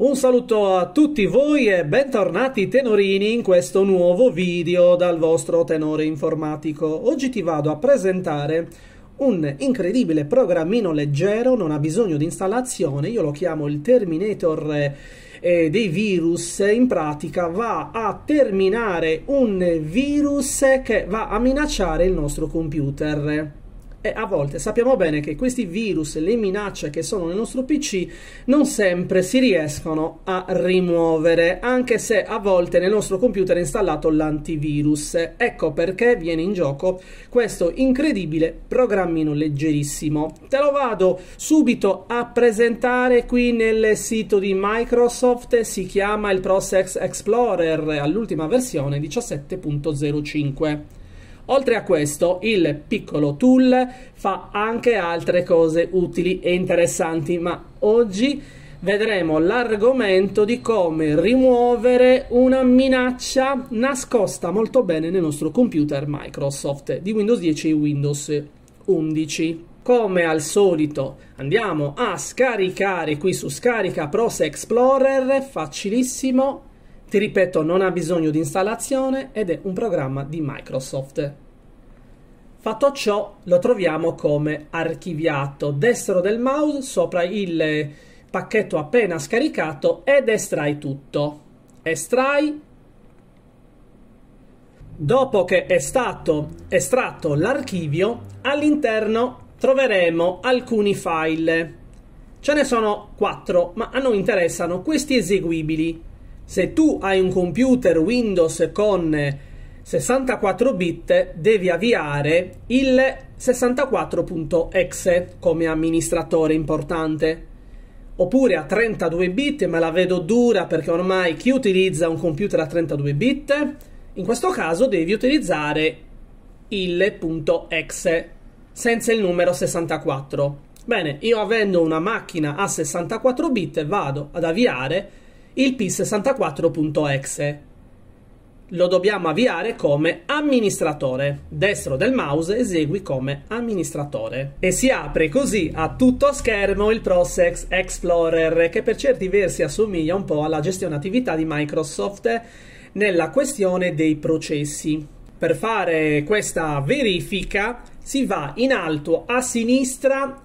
Un saluto a tutti voi e bentornati tenorini in questo nuovo video dal vostro tenore informatico. Oggi ti vado a presentare un incredibile programmino leggero, non ha bisogno di installazione, io lo chiamo il Terminator eh, eh, dei virus, in pratica va a terminare un virus che va a minacciare il nostro computer. E eh, a volte sappiamo bene che questi virus, le minacce che sono nel nostro PC, non sempre si riescono a rimuovere, anche se a volte nel nostro computer è installato l'antivirus. Ecco perché viene in gioco questo incredibile programmino leggerissimo. Te lo vado subito a presentare qui nel sito di Microsoft, si chiama il Prosex Explorer all'ultima versione 17.05. Oltre a questo, il piccolo tool fa anche altre cose utili e interessanti, ma oggi vedremo l'argomento di come rimuovere una minaccia nascosta molto bene nel nostro computer Microsoft di Windows 10 e Windows 11. Come al solito andiamo a scaricare qui su Scarica Pros Explorer, facilissimo, ti ripeto, non ha bisogno di installazione ed è un programma di Microsoft. Fatto ciò, lo troviamo come archiviato destro del mouse sopra il pacchetto appena scaricato ed estrai tutto. Estrai. Dopo che è stato estratto l'archivio, all'interno troveremo alcuni file. Ce ne sono quattro, ma a noi interessano questi eseguibili. Se tu hai un computer Windows con 64 bit, devi avviare il 64.exe come amministratore importante. Oppure a 32 bit, ma la vedo dura perché ormai chi utilizza un computer a 32 bit? In questo caso devi utilizzare il.exe senza il numero 64. Bene, io avendo una macchina a 64 bit vado ad avviare il p64.exe. Lo dobbiamo avviare come amministratore. Destro del mouse esegui come amministratore. E si apre così a tutto schermo il Prosex Explorer che per certi versi assomiglia un po' alla gestione attività di Microsoft nella questione dei processi. Per fare questa verifica si va in alto a sinistra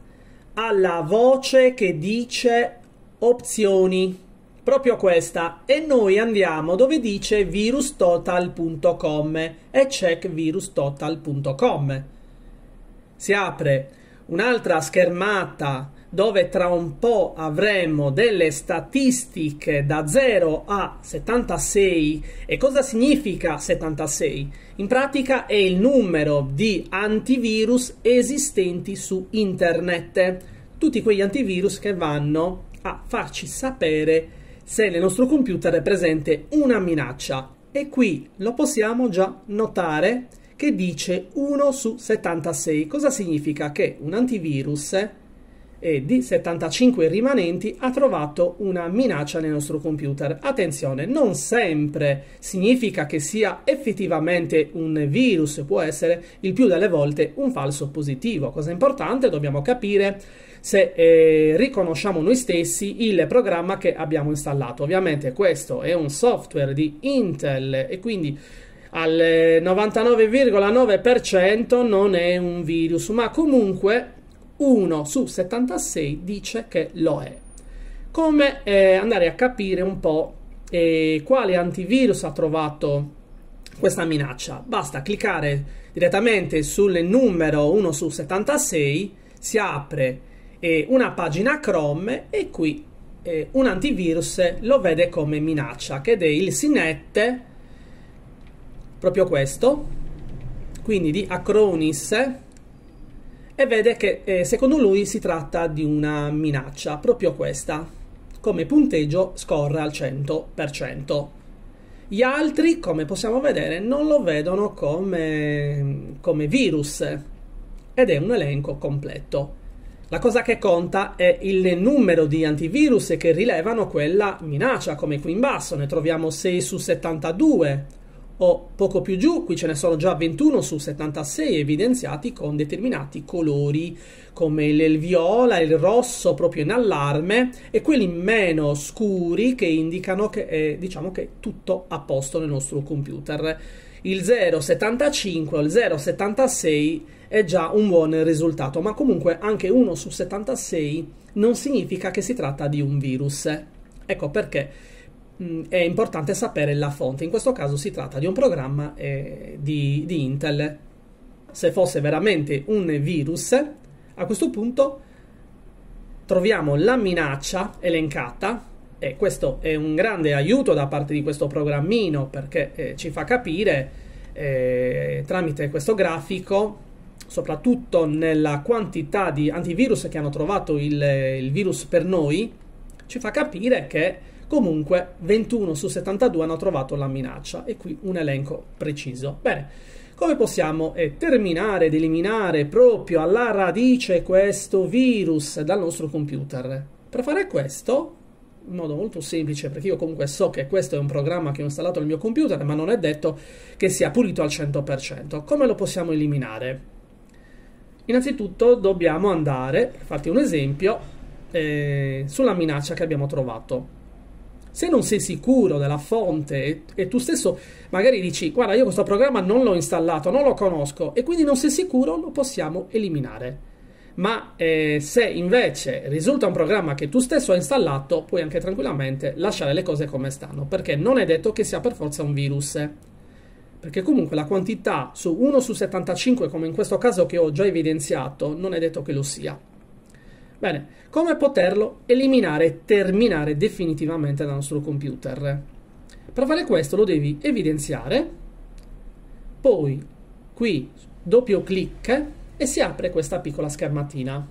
alla voce che dice opzioni proprio questa e noi andiamo dove dice virustotal.com e check virustotal.com. Si apre un'altra schermata dove tra un po' avremo delle statistiche da 0 a 76. E cosa significa 76? In pratica è il numero di antivirus esistenti su internet, tutti quegli antivirus che vanno a farci sapere se nel nostro computer è presente una minaccia e qui lo possiamo già notare che dice 1 su 76. Cosa significa? Che un antivirus e di 75 rimanenti ha trovato una minaccia nel nostro computer. Attenzione, non sempre significa che sia effettivamente un virus, può essere il più delle volte un falso positivo. Cosa importante, dobbiamo capire se eh, riconosciamo noi stessi il programma che abbiamo installato. Ovviamente questo è un software di Intel e quindi al 99,9% non è un virus, ma comunque 1 su 76 dice che lo è. Come eh, andare a capire un po' eh, quale antivirus ha trovato questa minaccia? Basta cliccare direttamente sul numero 1 su 76, si apre eh, una pagina Chrome e qui eh, un antivirus lo vede come minaccia, che è il Sinette, proprio questo, quindi di Acronis e vede che eh, secondo lui si tratta di una minaccia, proprio questa. Come punteggio scorre al 100%. Gli altri, come possiamo vedere, non lo vedono come, come virus ed è un elenco completo. La cosa che conta è il numero di antivirus che rilevano quella minaccia, come qui in basso, ne troviamo 6 su 72, o poco più giù, qui ce ne sono già 21 su 76 evidenziati con determinati colori come il viola, il rosso proprio in allarme e quelli meno scuri che indicano che è, diciamo che è tutto a posto nel nostro computer. Il 0,75 o il 0,76 è già un buon risultato, ma comunque anche 1 su 76 non significa che si tratta di un virus. Ecco perché Mm, è importante sapere la fonte. In questo caso si tratta di un programma eh, di, di Intel. Se fosse veramente un virus, a questo punto troviamo la minaccia elencata e questo è un grande aiuto da parte di questo programmino perché eh, ci fa capire eh, tramite questo grafico soprattutto nella quantità di antivirus che hanno trovato il, il virus per noi ci fa capire che Comunque 21 su 72 hanno trovato la minaccia e qui un elenco preciso. Bene, come possiamo eh, terminare ed eliminare proprio alla radice questo virus dal nostro computer? Per fare questo, in modo molto semplice, perché io comunque so che questo è un programma che ho installato nel mio computer, ma non è detto che sia pulito al 100%. Come lo possiamo eliminare? Innanzitutto dobbiamo andare, farti un esempio, eh, sulla minaccia che abbiamo trovato se non sei sicuro della fonte e, e tu stesso magari dici guarda io questo programma non l'ho installato, non lo conosco e quindi non sei sicuro lo possiamo eliminare. Ma eh, se invece risulta un programma che tu stesso hai installato, puoi anche tranquillamente lasciare le cose come stanno, perché non è detto che sia per forza un virus perché comunque la quantità su 1 su 75, come in questo caso che ho già evidenziato, non è detto che lo sia. Bene, come poterlo eliminare e terminare definitivamente dal nostro computer? Per fare questo lo devi evidenziare, poi qui doppio clic e si apre questa piccola schermatina.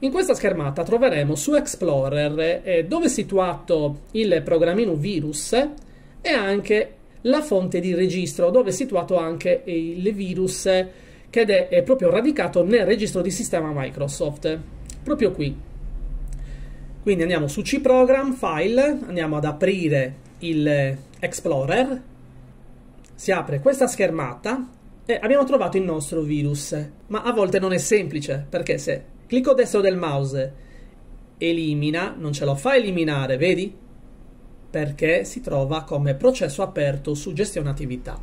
In questa schermata troveremo su Explorer eh, dove è situato il programmino virus e anche la fonte di registro dove è situato anche il virus che è proprio radicato nel registro di sistema Microsoft proprio qui. Quindi andiamo su C Program, file, andiamo ad aprire il Explorer, si apre questa schermata e abbiamo trovato il nostro virus. Ma a volte non è semplice, perché se clicco destro del mouse, elimina, non ce lo fa eliminare, vedi? Perché si trova come processo aperto su gestione attività.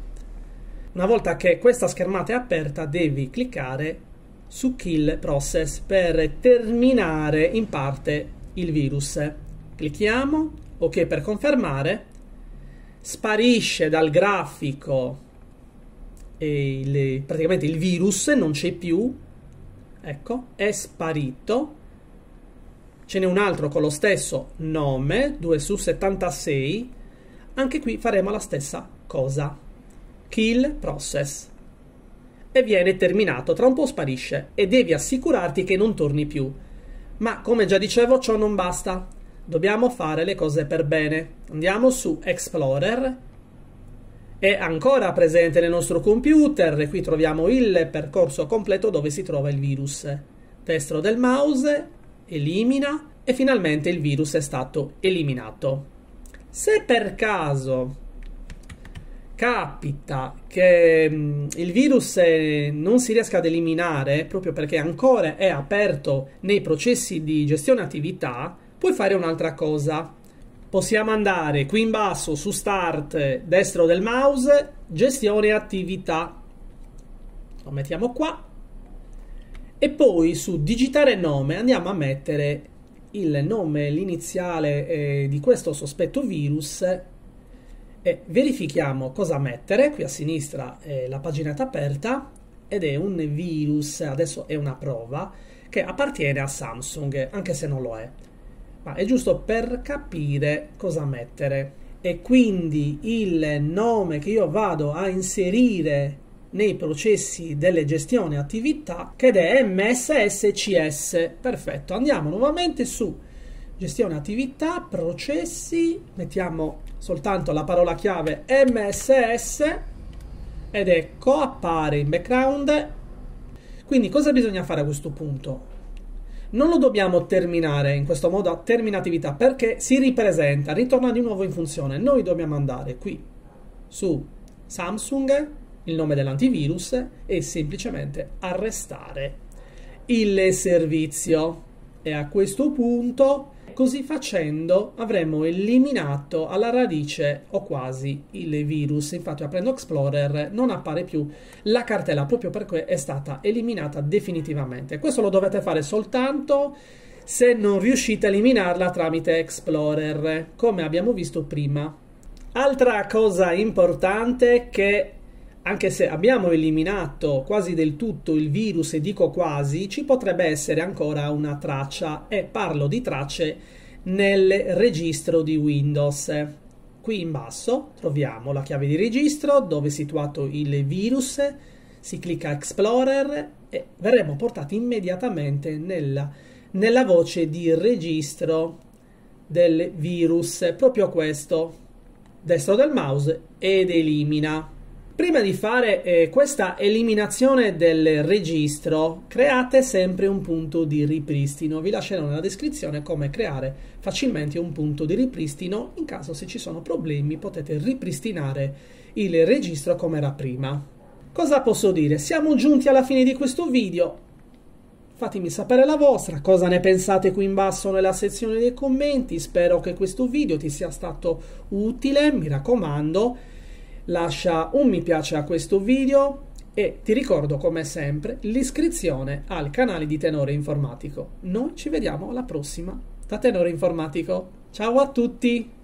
Una volta che questa schermata è aperta, devi cliccare su kill process per terminare in parte il virus. Clicchiamo, ok per confermare, sparisce dal grafico il, praticamente il virus, non c'è più, ecco, è sparito. Ce n'è un altro con lo stesso nome, 2 su 76, anche qui faremo la stessa cosa. Kill process e viene terminato, tra un po' sparisce e devi assicurarti che non torni più. Ma come già dicevo ciò non basta, dobbiamo fare le cose per bene. Andiamo su Explorer, è ancora presente nel nostro computer e qui troviamo il percorso completo dove si trova il virus. Destro del mouse, elimina e finalmente il virus è stato eliminato. Se per caso capita che mm, il virus eh, non si riesca ad eliminare proprio perché ancora è aperto nei processi di gestione attività, puoi fare un'altra cosa. Possiamo andare qui in basso su Start, destro del mouse, gestione attività. Lo mettiamo qua. E poi su digitare nome andiamo a mettere il nome, l'iniziale eh, di questo sospetto virus e verifichiamo cosa mettere, qui a sinistra è la paginetta aperta ed è un virus, adesso è una prova, che appartiene a Samsung, anche se non lo è. Ma è giusto per capire cosa mettere. E quindi il nome che io vado a inserire nei processi delle gestioni attività, che è MSSCS. Perfetto, andiamo nuovamente su gestione attività, processi, mettiamo soltanto la parola chiave MSS ed ecco appare in background. Quindi cosa bisogna fare a questo punto? Non lo dobbiamo terminare in questo modo a attività, perché si ripresenta, ritorna di nuovo in funzione. Noi dobbiamo andare qui su Samsung, il nome dell'antivirus e semplicemente arrestare il servizio e a questo punto così facendo avremo eliminato alla radice o quasi il virus. Infatti aprendo Explorer non appare più la cartella proprio perché è stata eliminata definitivamente. Questo lo dovete fare soltanto se non riuscite a eliminarla tramite Explorer, come abbiamo visto prima. Altra cosa importante che anche se abbiamo eliminato quasi del tutto il virus e dico quasi, ci potrebbe essere ancora una traccia e parlo di tracce nel registro di Windows. Qui in basso troviamo la chiave di registro dove è situato il virus, si clicca Explorer e verremo portati immediatamente nella, nella voce di registro del virus, proprio questo, destro del mouse ed elimina. Prima di fare eh, questa eliminazione del registro, create sempre un punto di ripristino. Vi lascerò nella descrizione come creare facilmente un punto di ripristino. In caso se ci sono problemi potete ripristinare il registro come era prima. Cosa posso dire? Siamo giunti alla fine di questo video. Fatemi sapere la vostra, cosa ne pensate qui in basso nella sezione dei commenti. Spero che questo video ti sia stato utile, mi raccomando lascia un mi piace a questo video e ti ricordo come sempre l'iscrizione al canale di Tenore Informatico. Noi ci vediamo alla prossima da Tenore Informatico. Ciao a tutti!